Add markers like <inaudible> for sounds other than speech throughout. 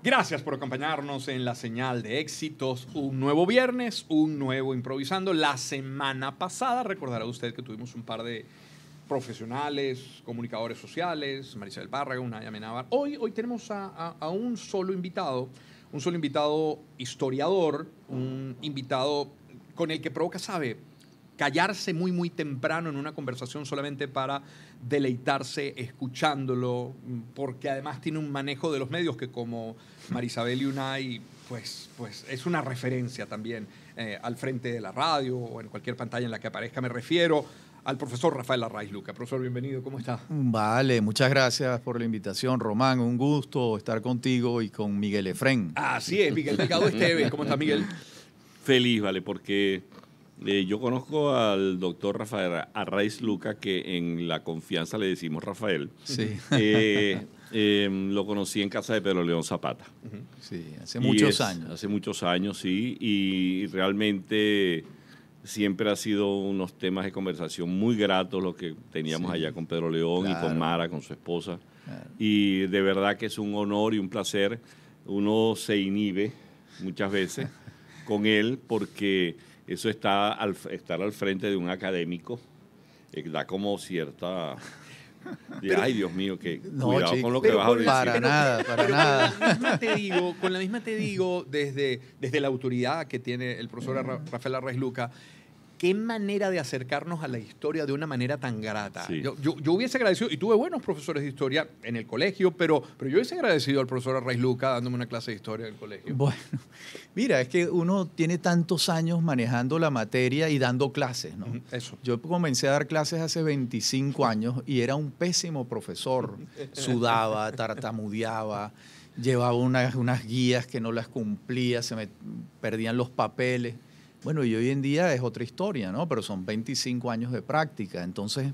Gracias por acompañarnos en la señal de éxitos. Un nuevo viernes, un nuevo improvisando. La semana pasada recordará usted que tuvimos un par de profesionales, comunicadores sociales, del Bárraga, una Menábar. Hoy, hoy tenemos a, un solo invitado, un solo invitado historiador, un invitado con el que Provoca sabe callarse muy, muy temprano en una conversación solamente para deleitarse escuchándolo, porque además tiene un manejo de los medios que como Marisabel y pues, pues es una referencia también eh, al frente de la radio o en cualquier pantalla en la que aparezca, me refiero al profesor Rafael Arraiz Luca. Profesor, bienvenido, ¿cómo está? Vale, muchas gracias por la invitación, Román. Un gusto estar contigo y con Miguel Efrén. Así es, Miguel Esteves. ¿Cómo está, Miguel? Feliz, vale, porque eh, yo conozco al doctor Rafael Arraiz Luca, que en la confianza le decimos Rafael. Sí. Eh, em, lo conocí en casa de Pedro León Zapata. Sí, hace muchos años. Hace muchos años, sí. Y realmente siempre ha sido unos temas de conversación muy gratos los que teníamos allá con Pedro León y con Mara, con su esposa. Y de verdad que es un honor y un placer. Uno se inhibe muchas veces <laughs> con él porque eso está al, estar al frente de un académico eh, da como cierta... <laughs> ay, Dios mío, que cuidado con lo que vas a decir. Para nada, para nada. Con la misma te digo, desde, desde la autoridad que tiene el profesor Rafael Arraiz Luca, qué manera de acercarnos a la historia de una manera tan grata. Yo, hubiese agradecido, y tuve buenos profesores de historia en el colegio, pero, pero yo hubiese agradecido al profesor Arraiz Luca dándome una clase de historia en el colegio. Bueno, <laughs> mira, es que uno tiene tantos años manejando la materia y dando clases, ¿no? Eso. Yo comencé a dar clases hace 25 años y era un pésimo profesor. <laughs> Sudaba, tartamudeaba llevaba unas, unas guías que no las cumplía, se me perdían los papeles. Bueno, y hoy en día es otra historia, ¿no? Pero son 25 años de práctica, entonces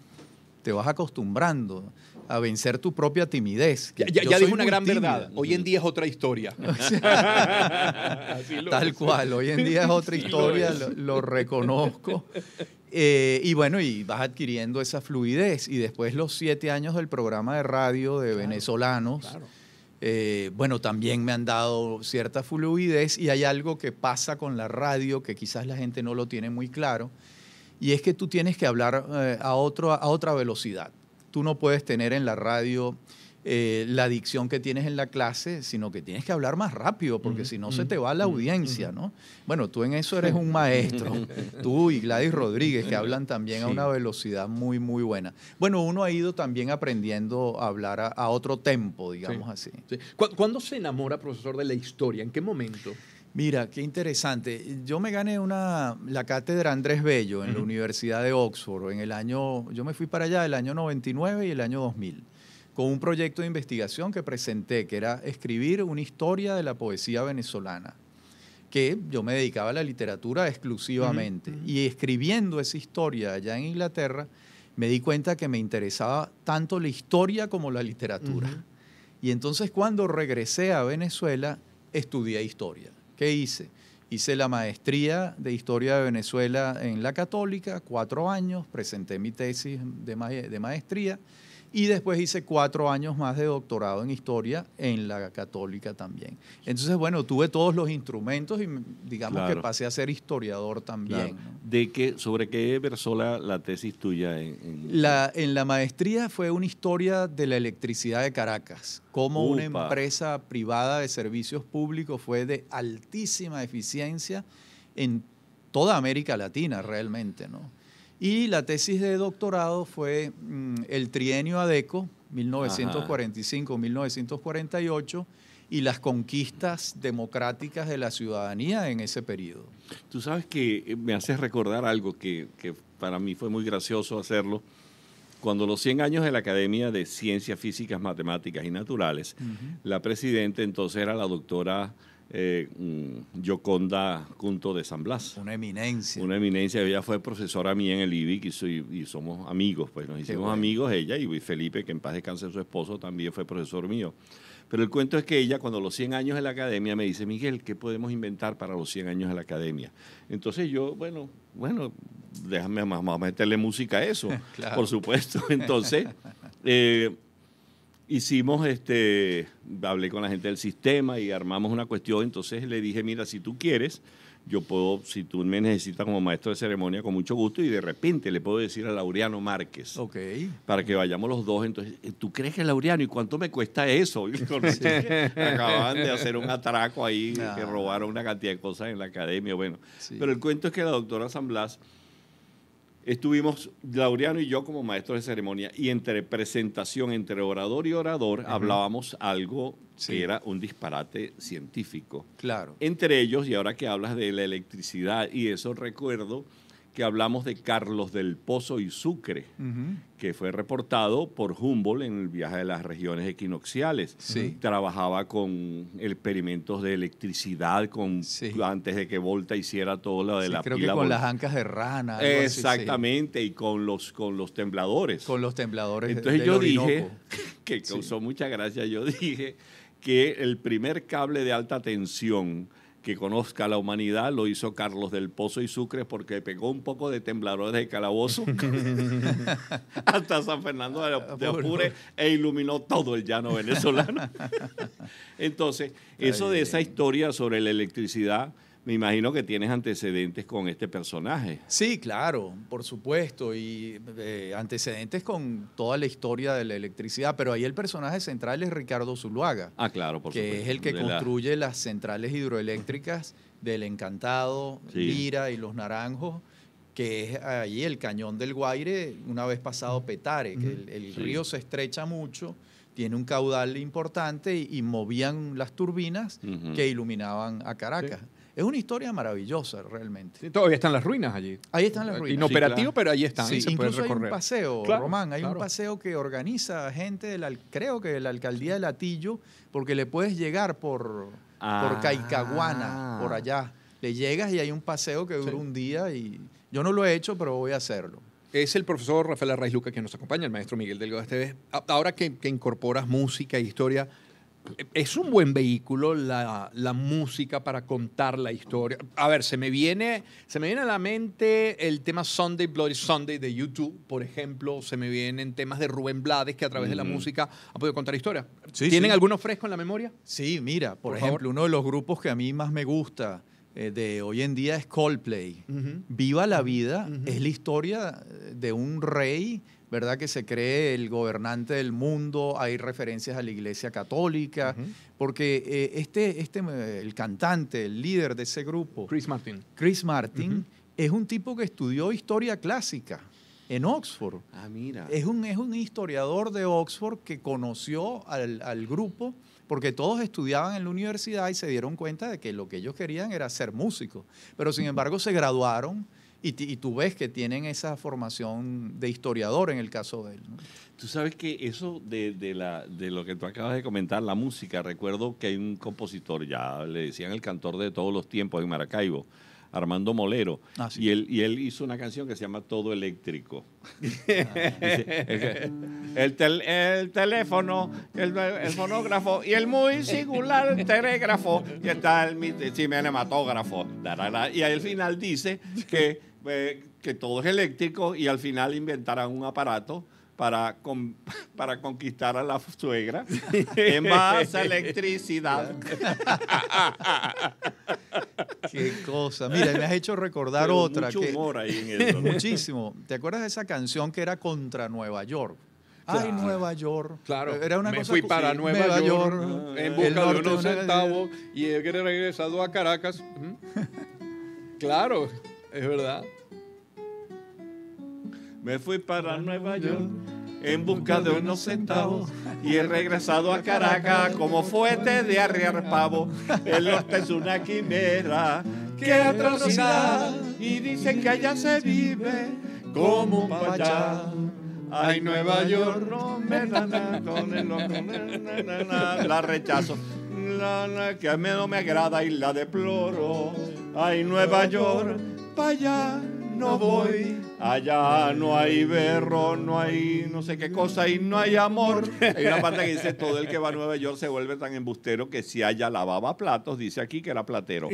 te vas acostumbrando a vencer tu propia timidez. Ya, dije una gran verdad. Hoy en día es otra historia. <laughs> Tal cual, hoy en día es <laughs> otra historia, lo, reconozco. Eh, y bueno, y vas adquiriendo esa fluidez. Y después los siete años del programa de radio de venezolanos. Eh, bueno, también me han dado cierta fluidez y hay algo que pasa con la radio que quizás la gente no lo tiene muy claro, y es que tú tienes que hablar eh, a, otro, a otra velocidad. Tú no puedes tener en la radio eh, la adicción que tienes en la clase, sino que tienes que hablar más rápido, porque si no se te va la audiencia, ¿no? Bueno, tú en eso eres un maestro, <laughs> tú y Gladys Rodríguez, que hablan también a una velocidad muy, muy buena. Bueno, uno ha ido también aprendiendo a hablar a, otro tempo, digamos así. ¿Cuándo se enamora, profesor, de la historia? ¿En qué momento? Mira, qué interesante. Yo me gané una, la cátedra Andrés Bello en la Universidad de Oxford en el año, yo me fui para allá el año 99 y el año 2000 con un proyecto de investigación que presenté, que era escribir una historia de la poesía venezolana, que yo me dedicaba a la literatura exclusivamente. Y escribiendo esa historia allá en Inglaterra, me di cuenta que me interesaba tanto la historia como la literatura. Y entonces cuando regresé a Venezuela, estudié historia. ¿Qué hice? Hice la maestría de historia de Venezuela en la católica, cuatro años, presenté mi tesis de maestría y después hice cuatro años más de doctorado en historia en la católica también. Entonces, bueno, tuve todos los instrumentos y digamos que pasé a ser historiador también. ¿De ¿Sobre qué versó la, tesis tuya? En, en... La, en la maestría fue una historia de la electricidad de Caracas, cómo una empresa privada de servicios públicos fue de altísima eficiencia en toda América Latina realmente, ¿no? Y la tesis de doctorado fue mm, el trienio ADECO, 1945-1948 y las conquistas democráticas de la ciudadanía en ese periodo. Tú sabes que eh, me haces recordar algo que, que, para mí fue muy gracioso hacerlo. Cuando los 100 años de la Academia de Ciencias Físicas, Matemáticas y Naturales, la presidenta entonces era la doctora eh, Yoconda junto de San Blas. Una eminencia. Una eminencia. Ella fue profesora mía en el IBIC y, somos amigos, pues nos hicimos amigos ella y Felipe, que en paz descanse su esposo, también fue profesor mío. Pero el cuento es que ella, cuando los 100 años en la academia, me dice, Miguel, ¿qué podemos inventar para los 100 años de la academia? Entonces yo, bueno, bueno, déjame más, meterle música a eso, <laughs> por supuesto. Entonces, eh, hicimos, este, hablé con la gente del sistema y armamos una cuestión, entonces le dije, mira, si tú quieres, yo puedo, si tú me necesitas como maestro de ceremonia, con mucho gusto, y de repente le puedo decir a Laureano Márquez. Para que vayamos los dos. Entonces, eh, ¿tú crees que es Laureano? ¿Y cuánto me cuesta eso? <laughs> Acaban de hacer un atraco ahí, que robaron una cantidad de cosas en la academia. Bueno, pero el cuento es que la doctora San Blas estuvimos Laureano y yo como maestros de ceremonia y entre presentación, entre orador y orador, hablábamos algo que era un disparate científico. Claro. Entre ellos, y ahora que hablas de la electricidad y eso, recuerdo que hablamos de Carlos del Pozo y Sucre, que fue reportado por Humboldt en el viaje de las regiones equinoxiales. Trabajaba con experimentos de electricidad con, antes de que Volta hiciera todo lo de la la creo que con las ancas de rana. Exactamente, y con los, con los tembladores. Con los tembladores. Entonces yo dije, <laughs> que causó mucha gracia, yo dije que el primer cable de alta tensión que conozca la humanidad, lo hizo Carlos del Pozo y Sucre porque pegó un poco de temblor de calabozo <laughs> hasta San Fernando de, ah, Apure e iluminó todo el llano <laughs> venezolano. Entonces, eso de esa historia sobre la electricidad me imagino que tienes antecedentes con este personaje. Sí, claro, por supuesto, y eh, antecedentes con toda la historia de la electricidad, pero ahí el personaje central es Ricardo Zuluaga. Ah, claro, por que supuesto. Que es el que construye las centrales hidroeléctricas del Encantado, Lira y Los Naranjos, que es allí el cañón del Guaire, una vez pasado Petare, que el, río se estrecha mucho tiene un caudal importante y, movían las turbinas que iluminaban a Caracas. Es una historia maravillosa realmente. todavía están las ruinas allí. Ahí están las ruinas. Inoperativo, pero ahí están. incluso hay un paseo, Román, hay un paseo que organiza gente, de creo que de la alcaldía de Latillo, porque le puedes llegar por, por ah. Caicaguana, por allá. Le llegas y hay un paseo que dura un día y yo no lo he hecho, pero voy a hacerlo. Es el profesor Rafael Arraiz Luca que nos acompaña, el maestro Miguel Delgado Esteves. Ahora que, que incorporas música e historia, es un buen vehículo la, música para contar la historia. A ver, se me, viene, se me viene a la mente el tema Sunday, Bloody Sunday de YouTube, por ejemplo. Se me vienen temas de Rubén Blades que a través de la música ha podido contar historia ¿Tienen algunos alguno fresco en la memoria? Sí, mira, por, ejemplo, uno de los grupos que a mí más me gusta eh, de hoy en día es Coldplay. Viva la vida es la historia de un rey ¿verdad? Que se cree el gobernante del mundo, hay referencias a la Iglesia Católica, porque eh, este, este, eh, el cantante, el líder de ese grupo, Chris Martin, Chris Martin, es un tipo que estudió historia clásica en Oxford. Ah, mira. Es un, es un historiador de Oxford que conoció al, al grupo porque todos estudiaban en la universidad y se dieron cuenta de que lo que ellos querían era ser músicos, pero sin embargo se graduaron y, tú ves que tienen esa formación de historiador en el caso de él. Tú sabes que eso de, lo que tú acabas de comentar, la música, recuerdo que hay un compositor, ya le decían el cantor de todos los tiempos en Maracaibo, Armando Molero. Ah, y, él, hizo una canción que se llama Todo Eléctrico. Ah. <laughs> el, teléfono, el, fonógrafo y el muy singular telégrafo y está el, el cinematógrafo. Y al final dice que eh, que todo es eléctrico y al final inventarán un aparato para, <laughs> para conquistar a la suegra es más electricidad. <laughs> Qué cosa. Mira, me has hecho recordar otra. Mucho humor ahí en <laughs> eso. Muchísimo. ¿Te acuerdas de esa canción que era contra Nueva York? Ay, Nueva York. Claro. Era me fui para Nueva, York, ah, en busca de unos centavos y he regresado a Caracas. ¿Mm? Claro. Es verdad. Me fui para Nueva York en busca de unos centavos y he regresado a Caracas como fuente de arriar pavo. El norte es una quimera que atrocidad y dicen que allá se vive como un pachá. Ay, Nueva York, no me la rechazo. La, que a mí no me agrada y la deploro. Ay, Nueva York para allá no voy. Allá no hay berro, no hay no sé qué cosa y no hay amor. <laughs> Hay una parte que dice, todo el que va a Nueva York se vuelve tan embustero que si allá lavaba platos, dice aquí que era platero.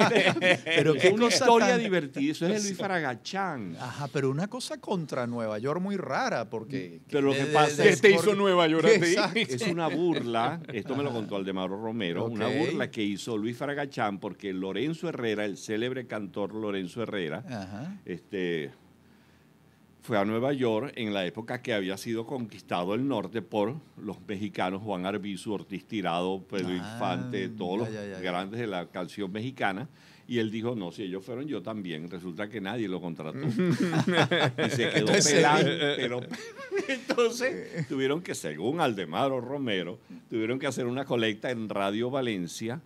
<laughs> pero es una historia divertida, eso es de Luis Faragachán. Ajá, pero una cosa contra Nueva York muy rara, porque... Mm, pero lo que es te hizo Nueva York <laughs> Es una burla, esto me lo contó Aldemaro Romero, una burla que hizo Luis Faragachán porque Lorenzo Herrera, el célebre cantor Lorenzo Herrera, este fue a Nueva York en la época que había sido conquistado el norte por los mexicanos Juan Arbizu, Ortiz Tirado, Pedro ah, Infante, todos los grandes de la canción mexicana. Y él dijo, no, si ellos fueron yo también. Resulta que nadie lo contrató. <laughs> y se quedó pelado. Eh, eh, eh. entonces tuvieron que, según Aldemaro Romero, tuvieron que hacer una colecta en Radio Valencia,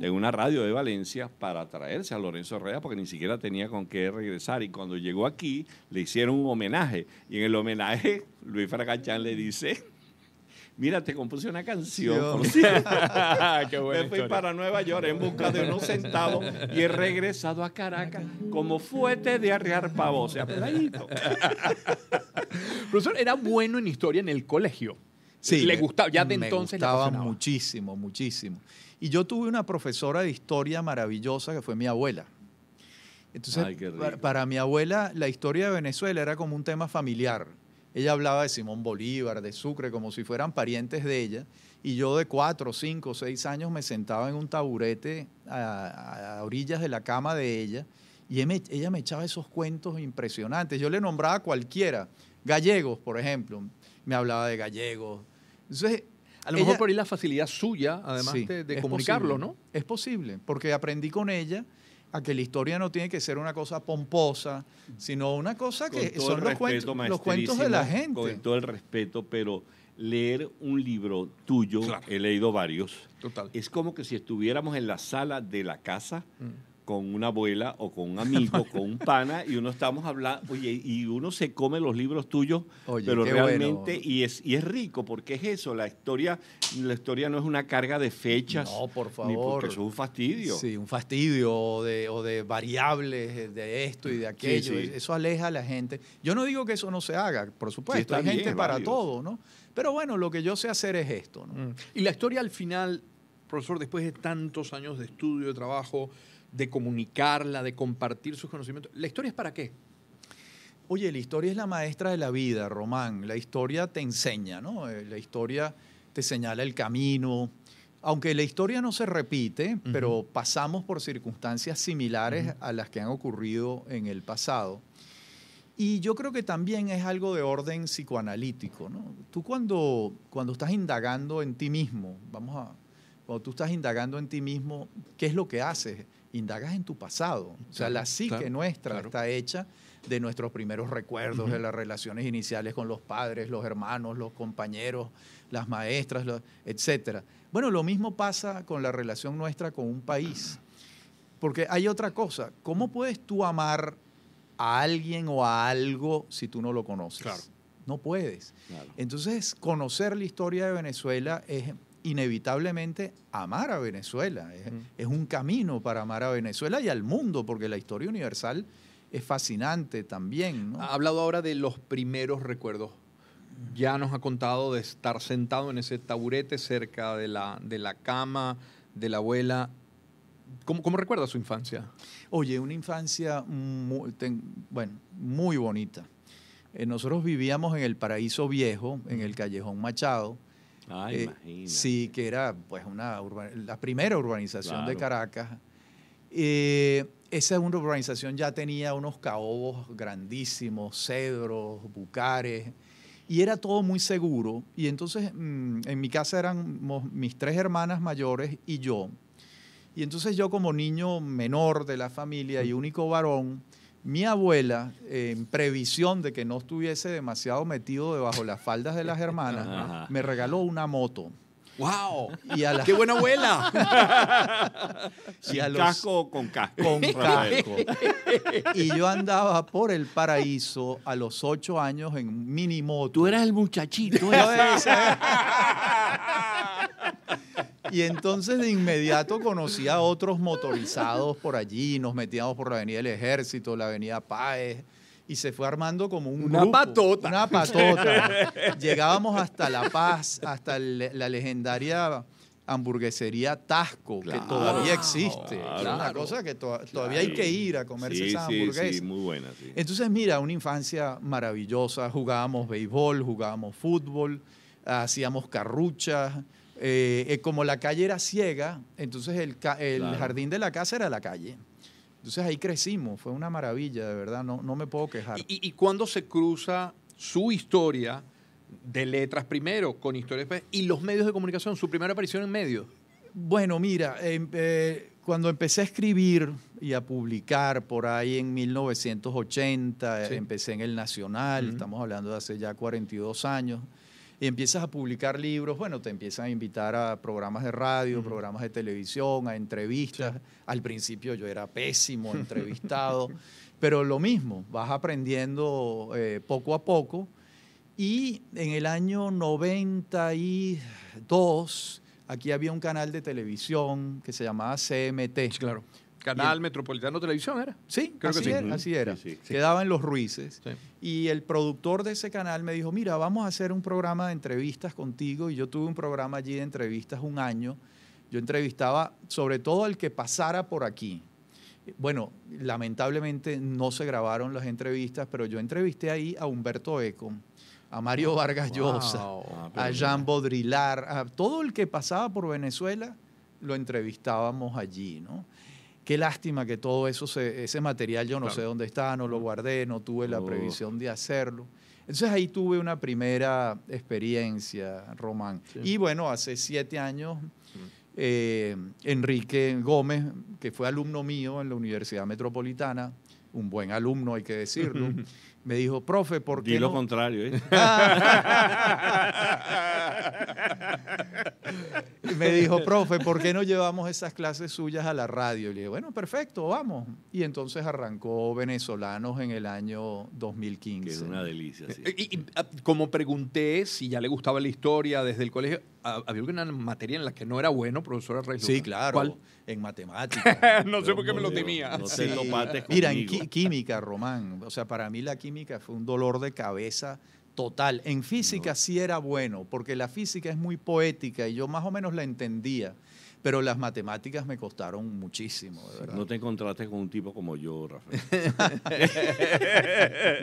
en una radio de Valencia, para traerse a Lorenzo Herrera porque ni siquiera tenía con qué regresar. Y cuando llegó aquí, le hicieron un homenaje. Y en el homenaje, Luis Fragachán le dice Mira, te compuse una canción. <laughs> <laughs> Me fui para Nueva York en busca de unos centavos y he regresado a Caracas como fuete de arrear pavos. O sea, <laughs> Profesor, era bueno en historia en el colegio. Sí. Le gustaba, ya de entonces le gustaba muchísimo, muchísimo. Y yo tuve una profesora de historia maravillosa que fue mi abuela. Entonces, para mi abuela, la historia de Venezuela era como un tema familiar. Ella hablaba de Simón Bolívar, de Sucre, como si fueran parientes de ella. Y yo de cuatro, cinco, seis años me sentaba en un taburete a, orillas de la cama de ella y ella me echaba esos cuentos impresionantes. Yo le nombraba a cualquiera, gallegos, por ejemplo, me hablaba de gallegos. Entonces, a lo mejor por ahí la facilidad suya, además de, comunicarlo, ¿no? Es posible, porque aprendí con ella a que la historia no tiene que ser una cosa pomposa, sino una cosa que son los, cuentos, los cuentos, de la gente. Con todo el respeto, pero leer un libro tuyo, he leído varios, es como que si estuviéramos en la sala de la casa. Mm con una abuela o con un amigo, con un pana, y uno estamos hablando, oye, y uno se come los libros tuyos, pero realmente, y, es, y es rico, porque es eso, la historia, la historia no es una carga de fechas. No, por favor. es un fastidio. Sí, un fastidio o de, variables eh, de esto y de aquello. Eso aleja a la gente. Yo no digo que eso no se haga, por supuesto, hay gente para todo, ¿no? Pero bueno, lo que yo sé hacer es esto. Mm. Y la historia al final, profesor, después de tantos años de estudio, de trabajo, de comunicarla, de compartir sus conocimientos. ¿La historia es para qué? Oye, la historia es la maestra de la vida, Román. La historia te enseña, ¿no? Eh, la historia te señala el camino. Aunque la historia no se repite, pero pasamos por circunstancias similares a las que han ocurrido en el pasado. Y yo creo que también es algo de orden psicoanalítico, ¿no? Tú cuando, cuando estás indagando en ti mismo, vamos a, cuando tú estás indagando en ti mismo, ¿qué es lo que haces? indagas en tu pasado. O sea, la psique nuestra está hecha de nuestros primeros recuerdos, de las relaciones iniciales con los padres, los hermanos, los compañeros, las maestras, etc. Bueno, lo mismo pasa con la relación nuestra con un país. Porque hay otra cosa, ¿cómo puedes tú amar a alguien o a algo si tú no lo conoces? No puedes. Entonces, conocer la historia de Venezuela es inevitablemente amar a Venezuela. Es, un camino para amar a Venezuela y al mundo, porque la historia universal es fascinante también. Ha hablado ahora de los primeros recuerdos. Ya nos ha contado de estar sentado en ese taburete cerca de la, de la cama de la abuela. ¿Cómo, ¿Cómo, recuerda su infancia? Oye, una infancia muy, bueno, muy bonita. Eh, nosotros vivíamos en el Paraíso Viejo, en el Callejón Machado, Ah, eh, sí, que era pues una la primera urbanización de Caracas. Eh, esa urbanización ya tenía unos caobos grandísimos, cedros, bucares, y era todo muy seguro. Y entonces mm, en mi casa eran mis tres hermanas mayores y yo. Y entonces yo como niño menor de la familia y único varón, mi abuela, en previsión de que no estuviese demasiado metido debajo las faldas de las hermanas, me regaló una moto. ¡Wow! ¡Qué buena abuela! <laughs> y casco con casco? Con casco. y yo andaba por el paraíso a los ocho años en mini moto. Tú eras el muchachito. Y entonces de inmediato conocí a otros motorizados por allí, nos metíamos por la Avenida del Ejército, la Avenida Páez, y se fue armando como un una patota. Una patota. Llegábamos hasta La Paz, hasta la legendaria hamburguesería Tasco, que todavía existe. es una cosa que todavía hay que ir a comerse esa hamburguesa. Sí, sí, muy buena, Entonces, mira, una infancia maravillosa. Jugábamos béisbol, jugábamos fútbol, hacíamos carruchas. Eh, eh, como la calle era ciega, entonces el, jardín de la casa era la calle. Entonces ahí crecimos, fue una maravilla, de verdad, no, no me puedo quejar. ¿Y, cuándo se cruza su historia de letras primero con historias y los medios de comunicación, su primera aparición en medios? Bueno, mira, em, eh, cuando empecé a escribir y a publicar por ahí en 1980, empecé en El Nacional, estamos hablando de hace ya 42 años y empiezas a publicar libros, bueno, te empiezan a invitar a programas de radio, programas de televisión, a entrevistas. Al principio yo era pésimo <laughs> entrevistado, pero lo mismo, vas aprendiendo eh, poco a poco. Y en el año 92, aquí había un canal de televisión que se llamaba CMT. claro Canal Metropolitano Televisión era. Sí, creo que sí. así era. Quedaba en Los Ruices. Y el productor de ese canal me dijo, mira, vamos a hacer un programa de entrevistas contigo. Y yo tuve un programa allí de entrevistas un año. Yo entrevistaba sobre todo al que pasara por aquí. Bueno, lamentablemente no se grabaron las entrevistas, pero yo entrevisté ahí a Humberto Eco, a Mario ah, Vargas Llosa, ah, a Jean Baudrillard, a todo el que pasaba por Venezuela lo entrevistábamos allí, ¿no? Qué lástima que todo eso, ese material yo no sé dónde está, no lo guardé, no tuve la oh. previsión de hacerlo. Entonces ahí tuve una primera experiencia, Román. Y bueno, hace siete años, eh, Enrique Gómez, que fue alumno mío en la Universidad Metropolitana, un buen alumno hay que decirlo, <laughs> me dijo, profe, ¿por qué? lo contrario, ¿eh? <laughs> me dijo, profe, ¿por qué no llevamos esas clases suyas a la radio? Y le dije, bueno, perfecto, vamos. Y entonces arrancó Venezolanos en el año 2015. Que es una delicia, Y, ah, como pregunté si ya le gustaba la historia desde el colegio, había alguna materia en la que no era bueno, profesora Reyes. Sí, claro. En matemáticas. <laughs> no sé por qué me lo temía. No Mira, en química, Román. O sea, para mí la química fue un dolor de cabeza total. En física sí era bueno, porque la física es muy poética y yo más o menos la entendía, pero las matemáticas me costaron muchísimo. No te encontraste con un tipo como yo, Rafael.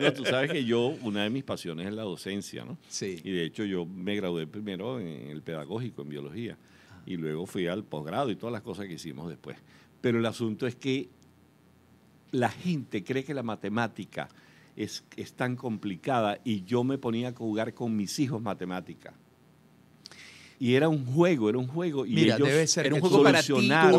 <laughs> no, tú sabes que yo, una de mis pasiones es la docencia, ¿no? Sí. Y de hecho yo me gradué primero en el pedagógico, en biología, y luego fui al posgrado y todas las cosas que hicimos después. Pero el asunto es que la gente cree que la matemática es, es tan complicada y yo me ponía a jugar con mis hijos matemática y era un juego, era un juego. Y debe ser era un juego para ti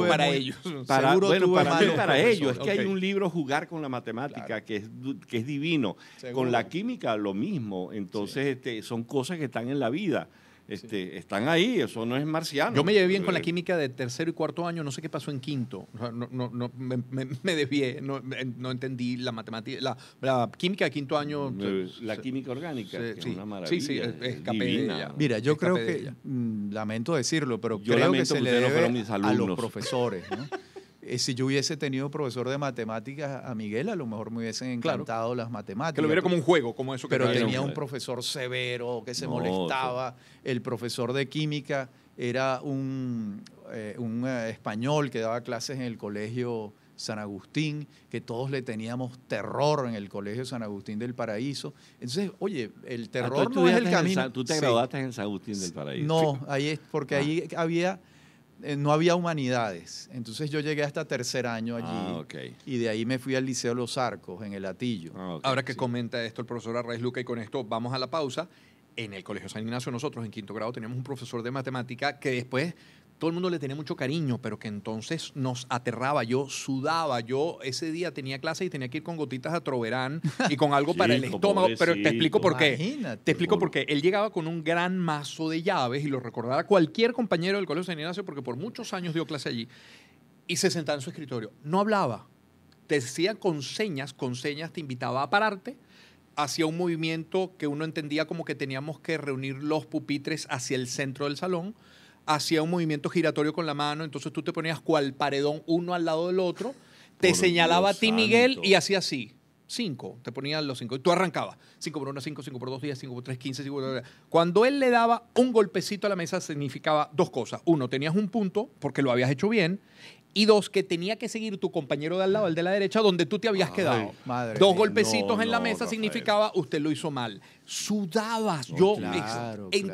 para ellos. Para, bueno, para ellos. Es que hay un libro, Jugar con la Matemática, que, es, que es divino. Con la química, lo mismo. Entonces, este, son cosas que están en la vida. Este, están ahí, eso no es marciano. Yo me llevé bien con la eh, química de tercero y cuarto año, no sé qué pasó en quinto. No, me, desvié, eh, no, entendí la matemática, la, química de quinto año. Mm, la química orgánica, es una maravilla. Sí, sí, escapé de Mira, yo creo que, mm, lamento decirlo, pero yo creo que se le debe a los profesores. <laughs> Eh, si yo hubiese tenido profesor de matemáticas a Miguel, a lo mejor me hubiesen encantado las matemáticas. Que lo hubiera como un juego, como eso que Pero tenía un profesor severo que se molestaba. El profesor de química era un, eh, un eh, español que daba clases en el colegio San Agustín, que todos le teníamos terror en el colegio San Agustín del Paraíso. Entonces, oye, el ah, terror no es el camino. tú te graduaste en San Agustín del Paraíso. No, ahí es porque ah. ahí había eh, no había humanidades. Entonces yo llegué hasta tercer año ah, allí. Y de ahí me fui al Liceo Los Arcos, en el Atillo. Ah, Ahora que comenta esto el profesor Arraiz Luca, y con esto vamos a la pausa. En el Colegio San Ignacio, nosotros en quinto grado teníamos un profesor de matemática que después todo el mundo le tenía mucho cariño, pero que entonces nos aterraba, yo sudaba, yo ese día tenía clase y tenía que ir con gotitas a Troverán <laughs> y con algo para el estómago, pero te explico por qué. te explico por qué. Él llegaba con un gran mazo de llaves y lo recordará cualquier compañero del Colegio de San Ignacio porque por muchos años dio clase allí y se sentaba en su escritorio. No hablaba, te decía con señas, con señas te invitaba a pararte hacía un movimiento que uno entendía como que teníamos que reunir los pupitres hacia el centro del salón hacía un movimiento giratorio con la mano, entonces tú te ponías cual paredón uno al lado del otro, te señalaba a ti Miguel y hacía así. Cinco, te ponías los cinco. Y tú arrancabas. Cinco por uno, cinco, cinco por dos, diez, cinco por tres, quince, cinco por tres. Cuando él le daba un golpecito a la mesa significaba dos cosas. Uno, tenías un punto porque lo habías hecho bien. Y dos, que tenía que seguir tu compañero de al lado, el de la derecha, donde tú te habías quedado. dos golpecitos en la mesa significaba usted lo hizo mal sudabas. Oh, yo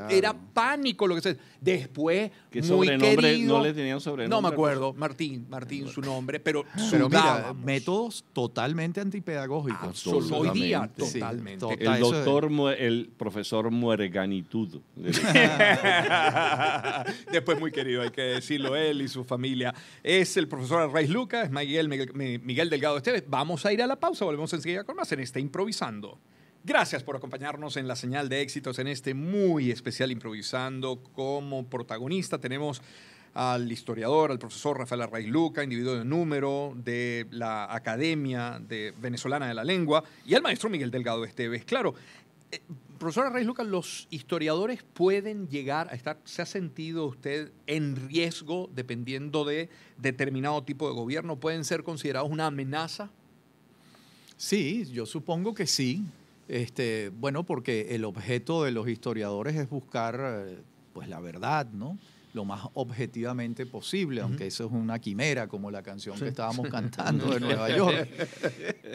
era pánico lo que se después muy querido. No le tenían sobrenombre. No me pues? acuerdo, Martín, Martín su nombre, pero <laughs> sudaba métodos totalmente antipedagógicos. Hoy día totalmente. el doctor el profesor Muerganitud. <laughs> después muy querido, hay que decirlo él y su familia. Es el profesor Arraiz Lucas, Miguel Miguel Delgado Esteves. Vamos a ir a la pausa, volvemos enseguida con más en está improvisando. Gracias por acompañarnos en la señal de éxitos en este muy especial improvisando. Como protagonista tenemos al historiador, al profesor Rafael Arraiz Luca, individuo de número de la Academia de Venezolana de la Lengua, y al maestro Miguel Delgado Esteves. Claro, eh, profesor Arraiz Luca, ¿los historiadores pueden llegar a estar, se ha sentido usted en riesgo dependiendo de determinado tipo de gobierno? ¿Pueden ser considerados una amenaza? Sí, yo supongo que sí. Este, bueno, porque el objeto de los historiadores es buscar eh, pues la verdad, ¿no? lo más objetivamente posible, aunque eso es una quimera, como la canción que estábamos cantando de <laughs> Nueva York.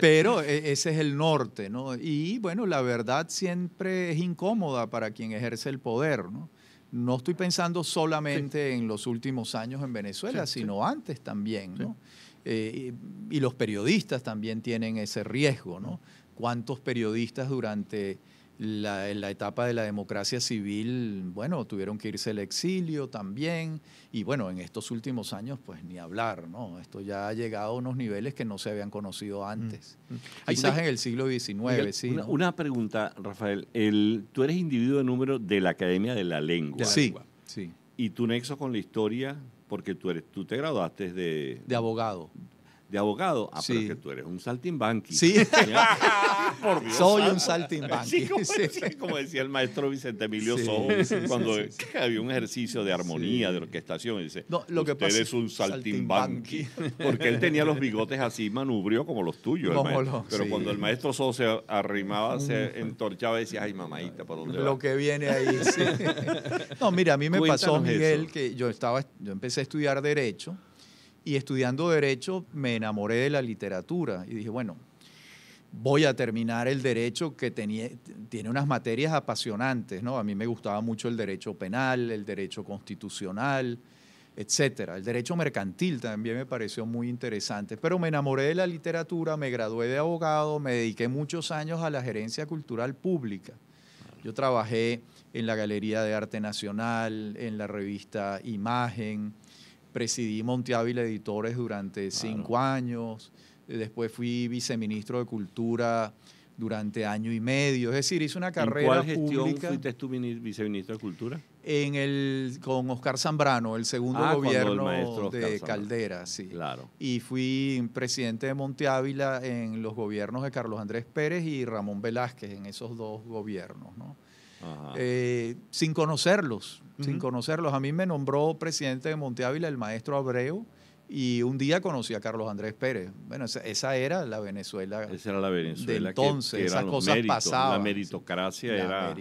Pero e, ese es el norte, ¿no? Y bueno, la verdad siempre es incómoda para quien ejerce el poder, ¿no? No estoy pensando solamente en los últimos años en Venezuela, sino antes también, ¿no? Eh, y los periodistas también tienen ese riesgo, ¿no? cuántos periodistas durante la, etapa de la democracia civil, bueno, tuvieron que irse al exilio también, y bueno, en estos últimos años, pues ni hablar, ¿no? Esto ya ha llegado a unos niveles que no se habían conocido mm, antes. Mm. Quizás en el siglo XIX, sí. Una, pregunta, Rafael. El, tú eres individuo de número de la Academia de la Lengua. Sí, sí. ¿Y tu nexo con la historia? Porque tú, eres, tú te graduaste de... De abogado de abogado. Ah, pero que tú eres un saltimbanqui. Sí. <laughs> Soy un saltimbanqui. como, decía, el maestro Vicente Emilio Sojo, cuando había un ejercicio de armonía, de orquestación, dice, no, lo que pasa, es un saltimbanqui. <laughs> Porque él tenía los bigotes así manubrio como los tuyos. pero cuando el maestro Sojo se arrimaba, se entorchaba y decía, ay, mamadita, ¿por dónde Lo que viene ahí, sí. <laughs> No, mira, a mí me pasó, Miguel, que yo, estaba, yo empecé a estudiar Derecho y estudiando derecho me enamoré de la literatura y dije, bueno, voy a terminar el derecho que tenía, tiene unas materias apasionantes, ¿no? A mí me gustaba mucho el derecho penal, el derecho constitucional, etcétera. El derecho mercantil también me pareció muy interesante, pero me enamoré de la literatura, me gradué de abogado, me dediqué muchos años a la gerencia cultural pública. Yo trabajé en la Galería de Arte Nacional, en la revista Imagen, presidí Ávila Editores durante cinco años, después fui viceministro de Cultura durante año y medio, es decir, hice una carrera ¿En cuál gestión fuiste tú viceministro de Cultura? En el, con Oscar Zambrano, el segundo ah, gobierno de Caldera, sí. Claro. Y fui presidente de Monte Ávila en los gobiernos de Carlos Andrés Pérez y Ramón Velázquez, en esos dos gobiernos, ¿no? Eh, sin conocerlos, sin conocerlos. A mí me nombró presidente de Monte Ávila el maestro Abreu. Y un día conocí a Carlos Andrés Pérez. Bueno, esa, era la Venezuela. Esa era la Venezuela. De entonces, esas cosas La meritocracia era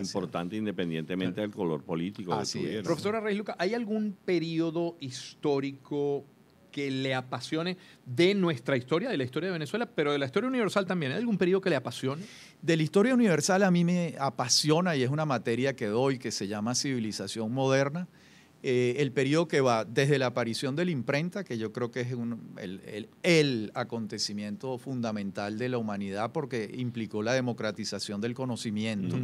importante independientemente del color político. Así es. Profesora Luca, ¿hay algún periodo histórico que le apasione de nuestra historia, de la historia de Venezuela, pero de la historia universal también? ¿Hay algún periodo que le apasione? De la historia universal a mí me apasiona y es una materia que doy que se llama civilización moderna. Eh, el periodo que va desde la aparición de la imprenta, que yo creo que es el, acontecimiento fundamental de la humanidad porque implicó la democratización del conocimiento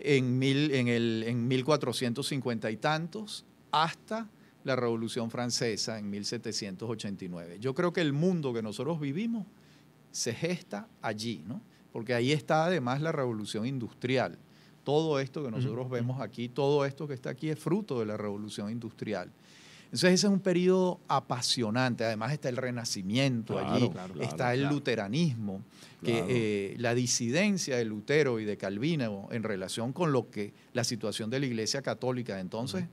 En, en, el, en 1450 y tantos, hasta la Revolución Francesa en 1789. Yo creo que el mundo que nosotros vivimos se gesta allí, ¿no? porque ahí está además la Revolución Industrial. Todo esto que nosotros vemos aquí, todo esto que está aquí es fruto de la Revolución Industrial. Entonces ese es un periodo apasionante. Además está el Renacimiento allí, está el luteranismo, que eh, la disidencia de Lutero y de Calvino en relación con lo que la situación de la Iglesia Católica entonces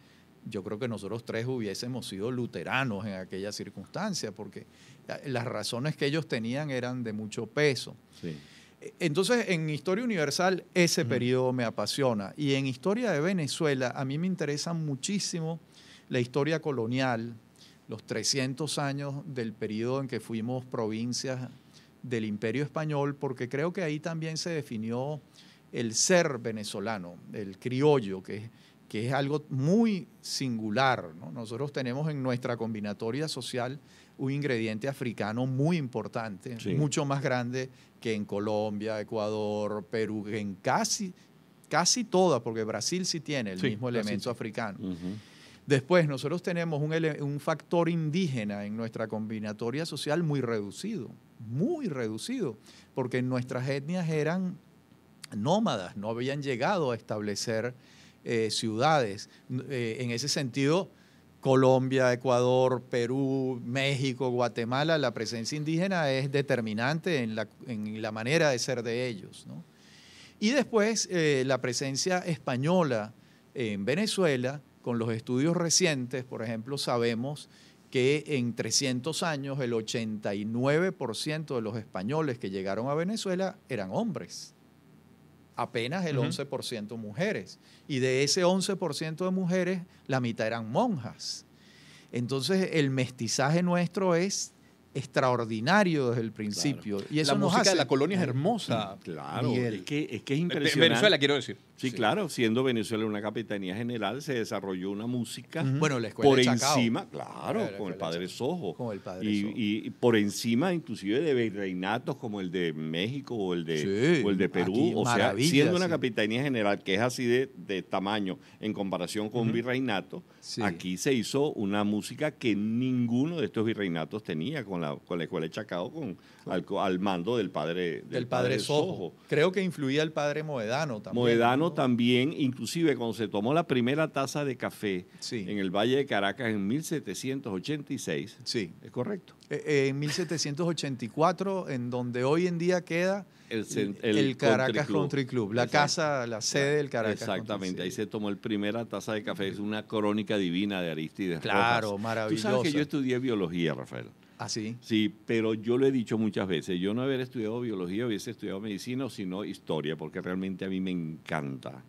yo creo que nosotros tres hubiésemos sido luteranos en aquella circunstancia, porque las razones que ellos tenían eran de mucho peso. E, entonces, en Historia Universal ese periodo me apasiona. Y en Historia de Venezuela, a mí me interesa muchísimo la historia colonial, los 300 años del periodo en que fuimos provincias del Imperio Español, porque creo que ahí también se definió el ser venezolano, el criollo, que es que es algo muy singular. ¿no? Nosotros tenemos en nuestra combinatoria social un ingrediente africano muy importante, mucho más grande que en Colombia, Ecuador, Perú, en casi, casi todas, porque Brasil sí tiene el mismo elemento africano. Después, nosotros tenemos un, un, factor indígena en nuestra combinatoria social muy reducido, muy reducido, porque nuestras etnias eran nómadas, no habían llegado a establecer eh, ciudades. Eh, en ese sentido, Colombia, Ecuador, Perú, México, Guatemala, la presencia indígena es determinante en la, manera de ser de ellos. Y después eh, la presencia española en Venezuela, con los estudios recientes, por ejemplo, sabemos que en 300 años el 89% de los españoles que llegaron a Venezuela eran hombres apenas el 11% mujeres. Y de ese 11% de mujeres, la mitad eran monjas. Entonces, el mestizaje nuestro es extraordinario desde el principio. Y la música de la colonia es hermosa. Claro. Es que, es que es impresionante. Venezuela, quiero decir. Sí, claro, siendo Venezuela una capitanía general, se desarrolló una música bueno, la por encima, claro, con, el padre Sojo. y, por encima inclusive de virreinatos como el de México o el de, el de Perú. o sea, siendo una capitanía general que es así de, de tamaño en comparación con un virreinato, aquí se hizo una música que ninguno de estos virreinatos tenía con la, con la escuela de Chacao, con, al, mando del padre, del, padre, Sojo. Creo que influía el padre Moedano también. Moedano también, inclusive cuando se tomó la primera taza de café en el Valle de Caracas en 1786. Sí. ¿Es correcto? Eh, eh, en 1784, en donde hoy en día queda el, Caracas Country Club, la casa, la sede del Caracas. Exactamente, ahí se tomó la primera taza de café. Es una crónica divina de Aristides. Claro, maravilloso. sabes que yo estudié biología, Rafael. Ah, sí? pero yo lo he dicho muchas veces, yo no haber estudiado biología hubiese estudiado medicina, sino historia, porque realmente a mí me encanta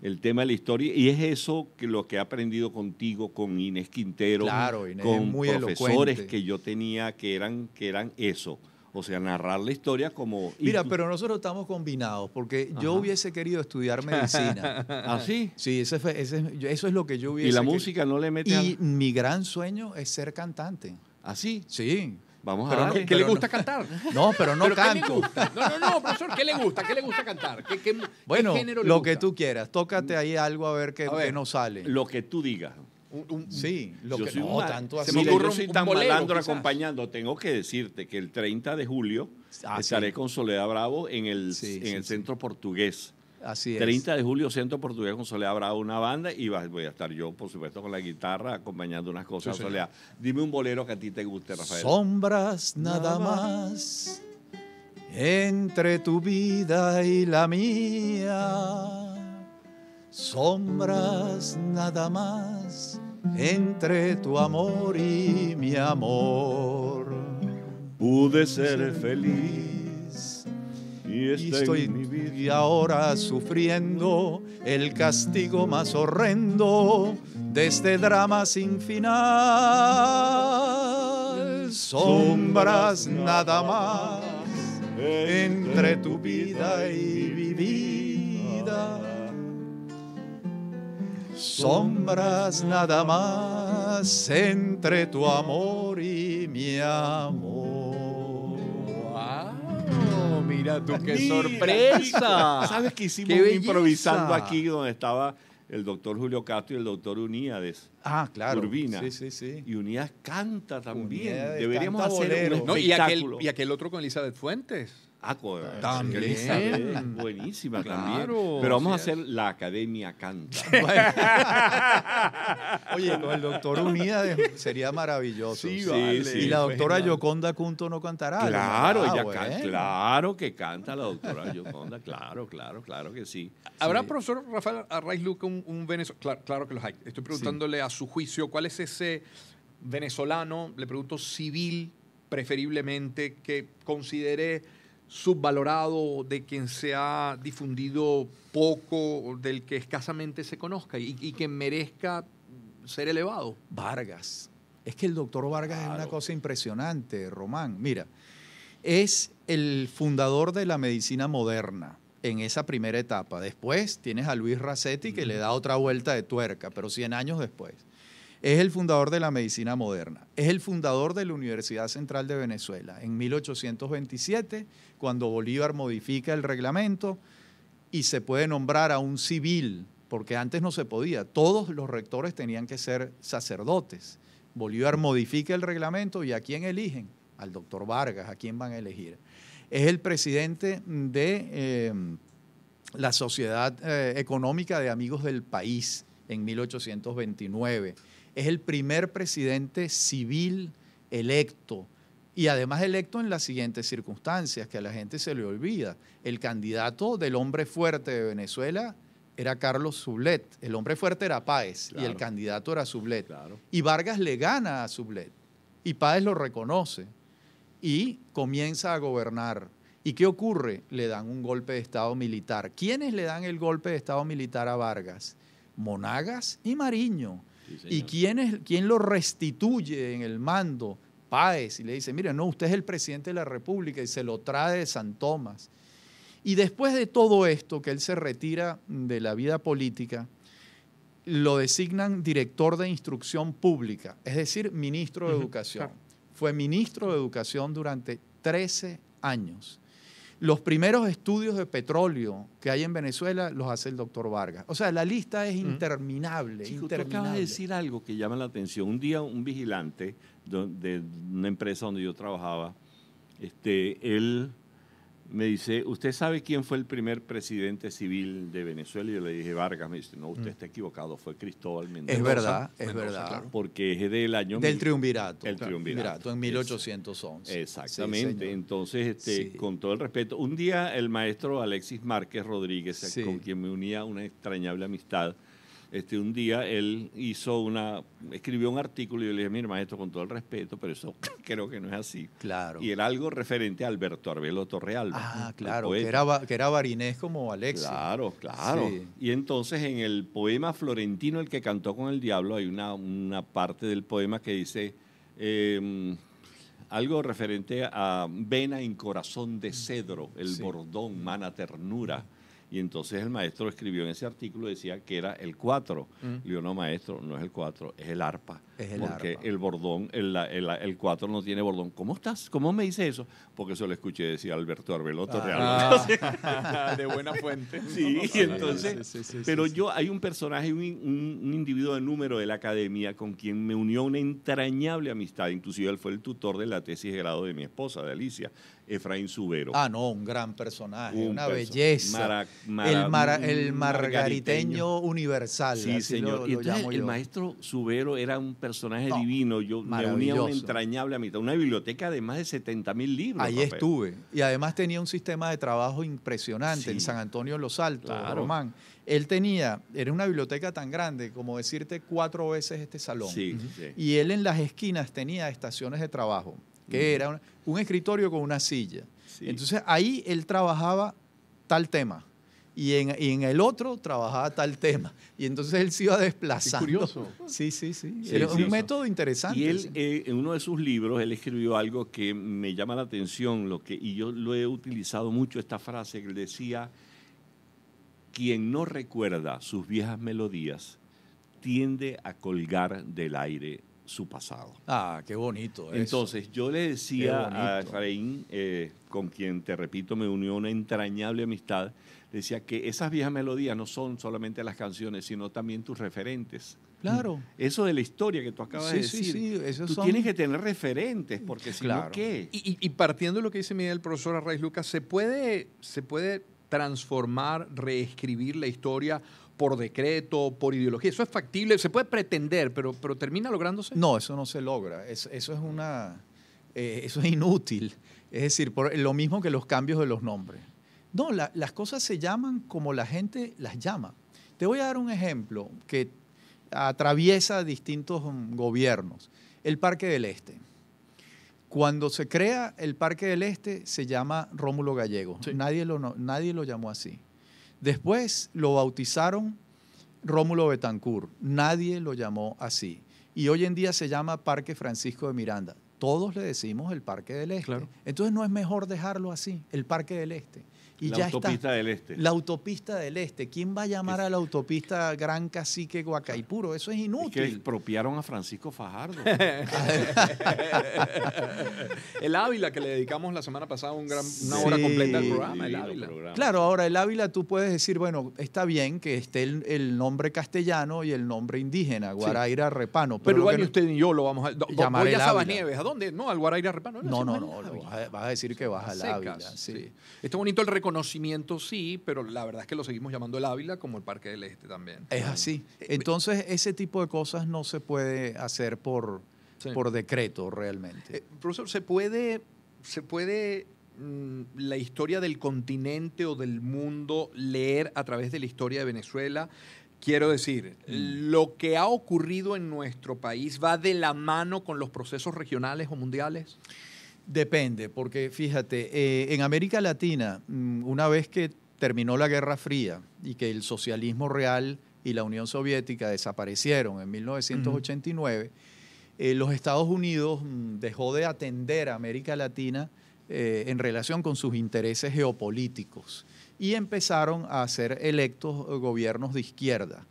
el tema de la historia y es eso lo que he aprendido contigo, con Inés Quintero, claro, con muy profesores que yo tenía que eran, que eran eso. O sea, narrar la historia como... Mira, pero nosotros estamos combinados, porque yo hubiese querido estudiar medicina. <laughs> ¿Ah, sí? eso es lo que yo hubiese... ¿Y la música no le mete Y mi gran sueño es ser cantante. ¿Así? Sí. Vamos a ver. ¿Qué le gusta cantar? <laughs> No, pero no canto. le gusta? No, no, no, profesor, ¿qué le gusta? ¿Qué le gusta cantar? bueno, lo que tú quieras. Tócate ahí algo a ver qué, nos sale. Lo que tú digas. sí, lo que soy no, tanto así. Se me ocurre un, acompañando. Tengo que decirte que el 30 de julio ah, estaré con Soledad Bravo en el, en el centro portugués Así 30 de julio, siento Portugués con Soledad habrá una banda, y voy a estar yo, por supuesto, con la guitarra acompañando unas cosas. dime un bolero que a ti te guste, Rafael. Sombras nada más entre tu vida y la mía. Sombras nada más entre tu amor y mi amor. Pude ser feliz y, estoy y ahora sufriendo el castigo más horrendo de este drama sin final. Sombras nada más entre tu vida y mi vida. Sombras nada más entre tu amor y mi amor mira tú, qué sorpresa. ¿Sabes qué hicimos improvisando aquí donde estaba el doctor Julio Castro y el doctor Uníades? Ah, claro. Urbina. Sí, sí, sí. Y Uníades canta también. Deberíamos hacer un y aquel otro con Elizabeth Fuentes. Ah, <laughs> buenísima también. Pero vamos a hacer la Academia Canta. <laughs> Oye, el doctor Unida sería maravilloso. Sí, sí, y la pues, doctora Yoconda Cunto no cantará. Claro, ah, claro que canta la doctora Yoconda, claro, claro, claro que sí. ¿Habrá profesor Rafael Arraiz Luca un, venezolano? claro, que los hay. Estoy preguntándole a su juicio, ¿cuál es ese venezolano, le pregunto civil preferiblemente, que considere subvalorado, de quien se ha difundido poco, del que escasamente se conozca y, que merezca ser elevado? Vargas. Es que el doctor Vargas es una cosa impresionante, Román. Mira, es el fundador de la medicina moderna en esa primera etapa. Después tienes a Luis Racetti que le da otra vuelta de tuerca, pero 100 años después. Es el fundador de la medicina moderna. Es el fundador de la Universidad Central de Venezuela. En 1827, cuando Bolívar modifica el reglamento y se puede nombrar a un civil, porque antes no se podía, todos los rectores tenían que ser sacerdotes. Bolívar modifica el reglamento y a quién eligen? Al doctor Vargas, a quién van a elegir. Es el presidente de eh, la Sociedad eh, Económica de Amigos del País en 1829 es el primer presidente civil electo y además electo en las siguientes circunstancias que a la gente se le olvida. El candidato del hombre fuerte de Venezuela era Carlos Sublet, el hombre fuerte era Páez y el candidato era Sublet. Y Vargas le gana a Sublet y Páez lo reconoce y comienza a gobernar. ¿Y qué ocurre? Le dan un golpe de Estado militar. ¿Quiénes le dan el golpe de Estado militar a Vargas? Monagas y Mariño ¿Y quién, lo restituye en el mando? Páez. Y le dice, mire, no, usted es el presidente de la República y se lo trae de San Tomás. Y después de todo esto, que él se retira de la vida política, lo designan director de instrucción pública, es decir, ministro de Educación. Fue ministro de Educación durante 13 años. Los primeros estudios de petróleo que hay en Venezuela los hace el doctor Vargas. O sea, la lista es interminable. Chico, acabas de decir algo que llama la atención. Un día un vigilante de una empresa donde yo trabajaba, este, él me dice, ¿usted sabe quién fue el primer presidente civil de Venezuela? Y yo le dije, Vargas. Me dice, no, usted mm. está equivocado, fue Cristóbal Mendoza. Es verdad, es verdad. porque es del año... Del triunvirato. El triunvirato. En 1811. Exactamente. Entonces, este, con todo el respeto, un día el maestro Alexis Márquez Rodríguez, con quien me unía una extrañable amistad, este, un día él hizo una, escribió un artículo y yo le dije, mira, maestro, con todo el respeto, pero eso <laughs> creo que no es así. Claro. Y era algo referente a Alberto Arbelo Torreal Ah, claro, que era, que era barinés como Alexis. Claro, claro. Y entonces en el poema florentino, el que cantó con el diablo, hay una, una parte del poema que dice... Em, algo referente a vena en corazón de cedro, el bordón, mana ternura y entonces el maestro escribió en ese artículo, decía que era el 4. Mm. no, maestro, no es el 4, es el arpa porque el bordón, el 4 no tiene bordón. ¿Cómo estás? ¿Cómo me dice eso? Porque eso lo escuché decir Alberto Arbeloto realmente. de buena fuente. Sí, entonces. pero yo, hay un personaje, un, individuo de número de la academia con quien me unió una entrañable amistad. Inclusive él fue el tutor de la tesis de grado de mi esposa, de Alicia, Efraín Subero. Ah, no, un gran personaje, una belleza. el, margariteño, universal. Sí, señor. el maestro Subero era un personaje personaje divino. Yo me unía a una entrañable amistad. Una biblioteca de más de 70 mil libros. Ahí estuve. Y además tenía un sistema de trabajo impresionante en San Antonio de los Altos, Román. Él tenía, era una biblioteca tan grande como decirte cuatro veces este salón. Y él en las esquinas tenía estaciones de trabajo, que era un, un, escritorio con una silla. Entonces ahí él trabajaba tal tema y en, el otro trabajaba tal tema. Y entonces él se iba desplazando. Es curioso. Sí, sí, sí. Es un método interesante. Y él, eh, en uno de sus libros, él escribió algo que me llama la atención, lo que, y yo lo he utilizado mucho, esta frase que decía, quien no recuerda sus viejas melodías tiende a colgar del aire su pasado. Ah, qué bonito. Entonces, yo le decía a Raín, eh, con quien te repito, me unió una entrañable amistad, decía que esas viejas melodías no son solamente las canciones, sino también tus referentes. Claro. Eso de la historia que tú acabas de decir. Sí, sí, sí. tú tienes que tener referentes, porque si claro. no, ¿qué? Y, partiendo de lo que dice Miguel, el profesor Arraiz Lucas, ¿se puede, ¿se puede transformar, reescribir la historia por decreto, por ideología. Eso es factible, se puede pretender, pero, pero termina lográndose. No, eso no se logra. eso es una. Eh, eso es inútil. Es decir, por, lo mismo que los cambios de los nombres. No, las cosas se llaman como la gente las llama. Te voy a dar un ejemplo que atraviesa distintos gobiernos. El Parque del Este. Cuando se crea el Parque del Este se llama Rómulo Gallego. Nadie, lo, nadie lo llamó así. Después lo bautizaron Rómulo Betancourt. Nadie lo llamó así. Y hoy en día se llama Parque Francisco de Miranda. Todos le decimos el Parque del Este. Entonces no es mejor dejarlo así, el Parque del Este la autopista del Este. La autopista del Este. ¿Quién va a llamar a la autopista Gran Cacique Guacaipuro? Eso es inútil. Es que expropiaron a Francisco Fajardo. <laughs> el Ávila, que le dedicamos la semana pasada un gran, una hora completa al programa, Claro, ahora el Ávila tú puedes decir, bueno, está bien que esté el, nombre castellano y el nombre indígena, Guaraíra Repano. Pero, usted y yo lo vamos a... llamar a Nieves. ¿A dónde? No, al Guaraíra Repano. No, no, no. vas a, decir que vas al Ávila. Sí. Está bonito el recorrido Conocimiento sí, pero la verdad es que lo seguimos llamando el Ávila como el Parque del Este también. Es así. Eh, eh, Entonces, ese tipo de cosas no se puede hacer por, por decreto realmente. Eh, profesor, ¿se puede, se puede mm, la historia del continente o del mundo leer a través de la historia de Venezuela? Quiero decir, mm. ¿lo que ha ocurrido en nuestro país va de la mano con los procesos regionales o mundiales? Depende, porque fíjate, eh, en América Latina, mm, una vez que terminó la Guerra Fría y que el socialismo real y la Unión Soviética desaparecieron en 1989, eh, los Estados Unidos mm, dejó de atender a América Latina eh, en relación con sus intereses geopolíticos y empezaron a ser electos gobiernos de izquierda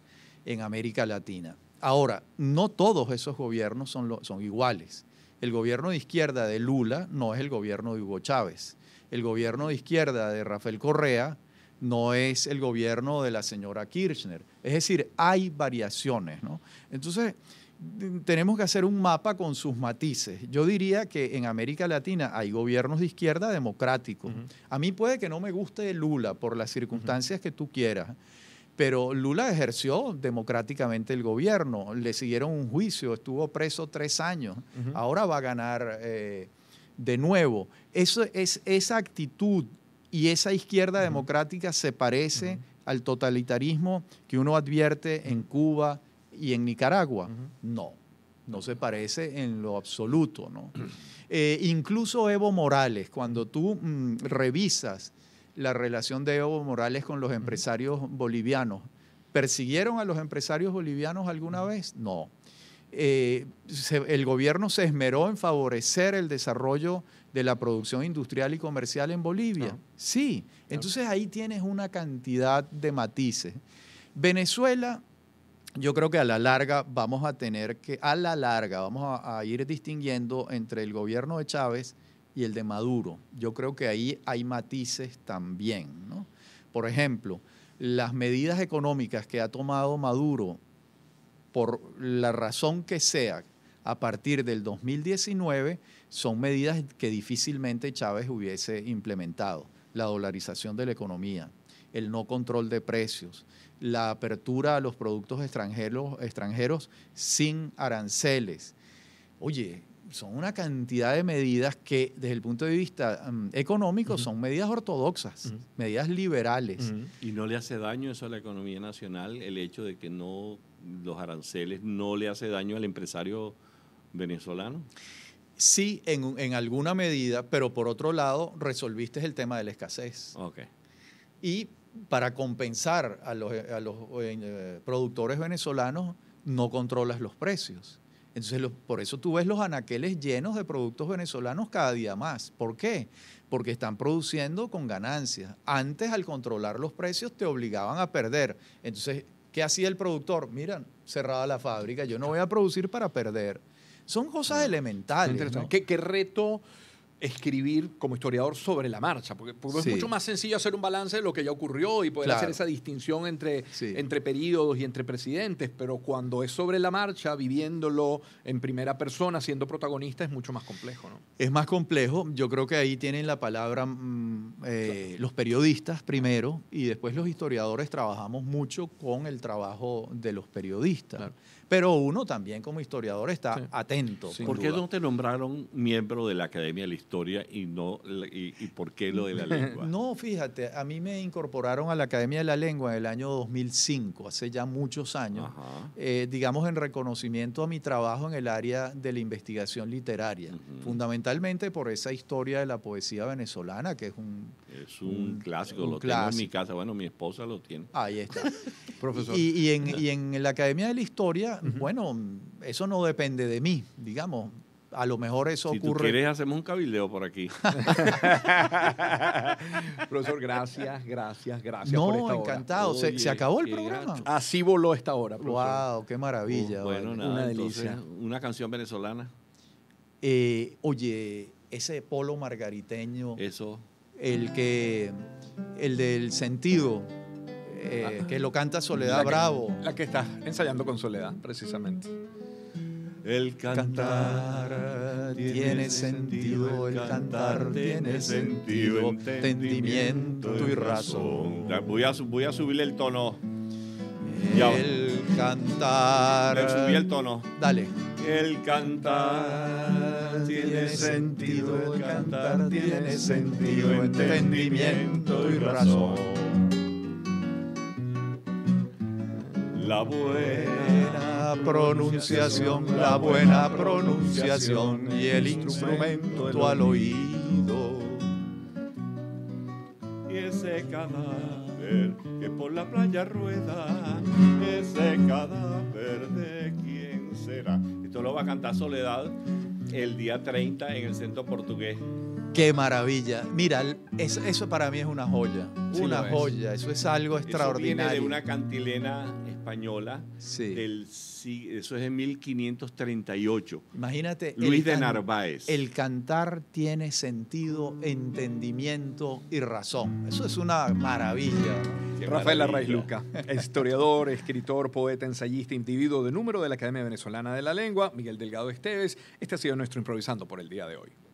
en América Latina. Ahora, no todos esos gobiernos son iguales. El gobierno de izquierda de Lula no es el gobierno de Hugo Chávez. El gobierno de izquierda de Rafael Correa no es el gobierno de la señora Kirchner. Es decir, hay variaciones, ¿no? Entonces, tenemos que hacer un mapa con sus matices. Yo diría que en América Latina hay gobiernos de izquierda democráticos. A mí puede que no me guste Lula por las circunstancias que tú quieras pero Lula ejerció democráticamente el gobierno, le siguieron un juicio, estuvo preso tres años, ahora va a ganar eh, de nuevo. Eso es, esa actitud y esa izquierda democrática se parece al totalitarismo que uno advierte en Cuba y en Nicaragua. No, no se parece en lo absoluto. ¿no? Eh, incluso Evo Morales, cuando tú mm, revisas la relación de Evo Morales con los empresarios bolivianos. ¿Persiguieron a los empresarios bolivianos alguna vez? No. Eh, el gobierno se esmeró en favorecer el desarrollo de la producción industrial y comercial en Bolivia. Sí, entonces ahí tienes una cantidad de matices. Venezuela, yo creo que a la larga vamos a tener que, a la larga vamos a ir distinguiendo entre el gobierno de Chávez, y el de Maduro. Yo creo que ahí hay matices también. ¿no? Por ejemplo, las medidas económicas que ha tomado Maduro, por la razón que sea, a partir del 2019, son medidas que difícilmente Chávez hubiese implementado. La dolarización de la economía, el no control de precios, la apertura a los productos extranjeros, extranjeros sin aranceles. Oye, son una cantidad de medidas que desde el punto de vista mm, económico son medidas ortodoxas, medidas liberales. ¿Y no le hace daño eso a la economía nacional el hecho de que no los aranceles no le hace daño al empresario venezolano? Sí, en, alguna medida, pero por otro lado resolviste el tema de la escasez. Y para compensar a los, eh, productores venezolanos no controlas los precios entonces, por eso tú ves los anaqueles llenos de productos venezolanos cada día más. ¿Por qué? Porque están produciendo con ganancias. Antes, al controlar los precios, te obligaban a perder. Entonces, ¿qué hacía el productor? Mira, cerrada la fábrica, yo no voy a producir para perder. Son cosas elementales. ¿Qué reto? escribir como historiador sobre la marcha, porque, es mucho más sencillo hacer un balance de lo que ya ocurrió y poder hacer esa distinción entre, entre periodos y entre presidentes, pero cuando es sobre la marcha, viviéndolo en primera persona, siendo protagonista, es mucho más complejo. Es más complejo, yo creo que ahí tienen la palabra mm, eh, los periodistas primero y después los historiadores trabajamos mucho con el trabajo de los periodistas. Pero uno también como historiador está atento. ¿Por qué no te nombraron miembro de la Academia de la Historia y no por qué lo de la <laughs> lengua? no, fíjate, a mí me incorporaron a la Academia de la Lengua en el año 2005, hace ya muchos años, eh, digamos en reconocimiento a mi trabajo en el área de la investigación literaria, fundamentalmente por esa historia de la poesía venezolana, que es un... Es un, clásico, lo tengo en mi casa, bueno, mi esposa lo tiene. Ahí está. <laughs> Profesor. en, <laughs> y en la Academia de la Historia bueno, eso no depende de mí, digamos. A lo mejor eso ocurre. Si quieres, hacemos un cabildeo por aquí. <laughs> Profesor, gracias, gracias, gracias. No, por esta encantado. se, acabó el programa. Así voló esta hora. Profesor. ¡Wow! ¡Qué maravilla! una delicia. una canción venezolana. Eh, oye, ese polo margariteño. Eso. El que. El del sentido. Eh, que lo canta Soledad Bravo. La que está ensayando con Soledad, precisamente. El cantar tiene sentido, el cantar tiene sentido, entendimiento y razón. Voy a, voy subirle el tono. El cantar. subí el tono. Dale. El cantar tiene sentido, el cantar tiene sentido, entendimiento y razón. La buena pronunciación, la buena pronunciación y el instrumento al oído. Y ese cadáver que por la playa rueda, ese cadáver de quién será. Esto lo va a cantar Soledad el día 30 en el centro portugués. Qué maravilla. Mira, eso, para mí es una joya. una joya. Eso es algo extraordinario. de una cantilena española. eso es en 1538. Imagínate. Luis de Narváez. El cantar tiene sentido, entendimiento y razón. Eso es una maravilla. Rafael Arraiz Luca, <laughs> historiador, escritor, poeta, ensayista, individuo de número de la Academia Venezolana de la Lengua, Miguel Delgado Esteves. Este ha sido nuestro improvisando por el día de hoy.